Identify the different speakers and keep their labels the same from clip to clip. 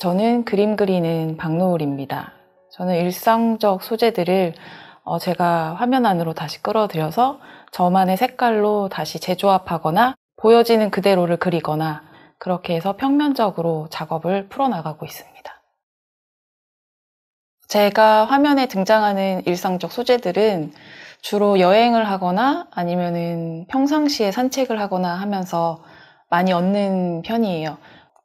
Speaker 1: 저는 그림 그리는 박노을입니다. 저는 일상적 소재들을 어, 제가 화면 안으로 다시 끌어들여서 저만의 색깔로 다시 재조합하거나 보여지는 그대로를 그리거나 그렇게 해서 평면적으로 작업을 풀어나가고 있습니다. 제가 화면에 등장하는 일상적 소재들은 주로 여행을 하거나 아니면은 평상시에 산책을 하거나 하면서 많이 얻는 편이에요.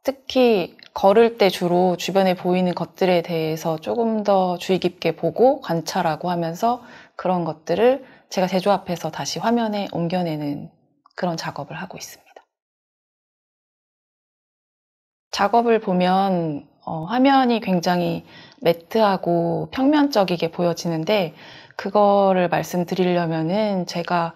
Speaker 1: 특히 걸을 때 주로 주변에 보이는 것들에 대해서 조금 더 주의 깊게 보고 관찰하고 하면서 그런 것들을 제가 제조 앞에서 다시 화면에 옮겨내는 그런 작업을 하고 있습니다. 작업을 보면 어, 화면이 굉장히 매트하고 평면적이게 보여지는데 그거를 말씀드리려면은 제가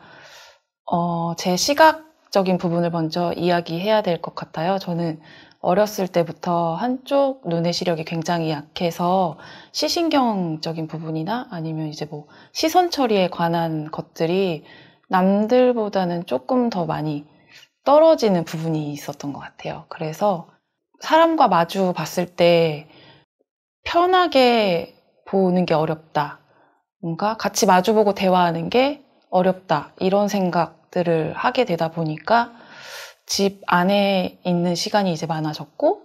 Speaker 1: 어, 제 시각 철학적인 부분을 먼저 이야기해야 될 것 같아요. 저는 어렸을 때부터 한쪽 눈의 시력이 굉장히 약해서 시신경적인 부분이나 아니면 이제 뭐 시선 처리에 관한 것들이 남들보다는 조금 더 많이 떨어지는 부분이 있었던 것 같아요. 그래서 사람과 마주 봤을 때 편하게 보는 게 어렵다. 뭔가 같이 마주보고 대화하는 게 어렵다. 이런 생각 생들을 하게 되다 보니까 집 안에 있는 시간이 이제 많아졌고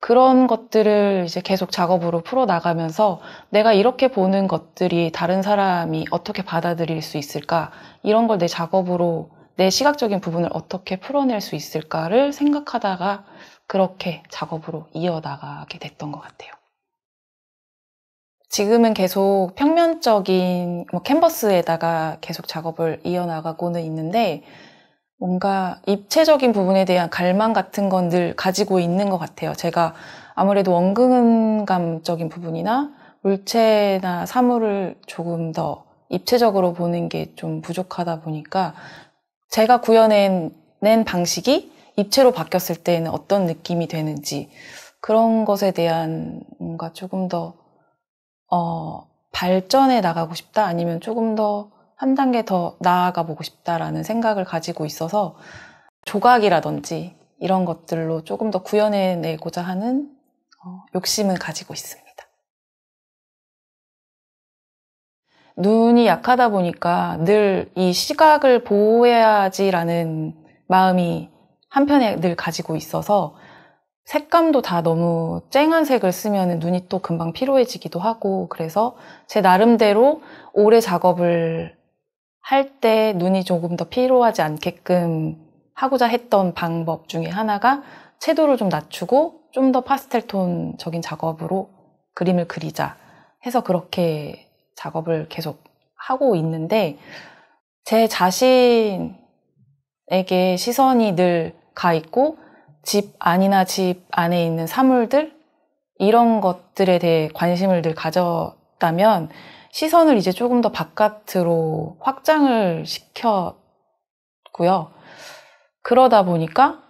Speaker 1: 그런 것들을 이제 계속 작업으로 풀어나가면서 내가 이렇게 보는 것들이 다른 사람이 어떻게 받아들일 수 있을까 이런 걸 내 작업으로 내 시각적인 부분을 어떻게 풀어낼 수 있을까를 생각하다가 그렇게 작업으로 이어나가게 됐던 것 같아요. 지금은 계속 평면적인 뭐 캔버스에다가 계속 작업을 이어나가고는 있는데 뭔가 입체적인 부분에 대한 갈망 같은 건 늘 가지고 있는 것 같아요. 제가 아무래도 원근감적인 부분이나 물체나 사물을 조금 더 입체적으로 보는 게 좀 부족하다 보니까 제가 구현해낸 방식이 입체로 바뀌었을 때는 에 어떤 느낌이 되는지 그런 것에 대한 뭔가 조금 더 어, 발전해 나가고 싶다 아니면 조금 더 한 단계 더 나아가 보고 싶다라는 생각을 가지고 있어서 조각이라든지 이런 것들로 조금 더 구현해내고자 하는 어, 욕심을 가지고 있습니다. 눈이 약하다 보니까 늘 이 시각을 보호해야지라는 마음이 한편에 늘 가지고 있어서 색감도 다 너무 쨍한 색을 쓰면 눈이 또 금방 피로해지기도 하고 그래서 제 나름대로 오래 작업을 할 때 눈이 조금 더 피로하지 않게끔 하고자 했던 방법 중에 하나가 채도를 좀 낮추고 좀 더 파스텔톤적인 작업으로 그림을 그리자 해서 그렇게 작업을 계속 하고 있는데 제 자신에게 시선이 늘 가 있고 집 안이나 집 안에 있는 사물들 이런 것들에 대해 관심을 늘 가졌다면 시선을 이제 조금 더 바깥으로 확장을 시켰고요. 그러다 보니까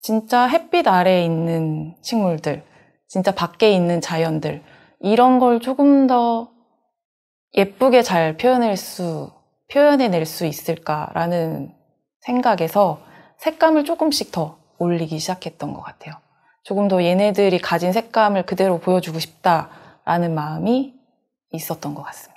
Speaker 1: 진짜 햇빛 아래에 있는 식물들, 진짜 밖에 있는 자연들, 이런 걸 조금 더 예쁘게 잘 표현할 수, 표현해낼 수 있을까라는 생각에서 색감을 조금씩 더 올리기 시작했던 것 같아요. 조금 더 얘네들이 가진 색감을 그대로 보여주고 싶다라는 마음이 있었던 것 같습니다.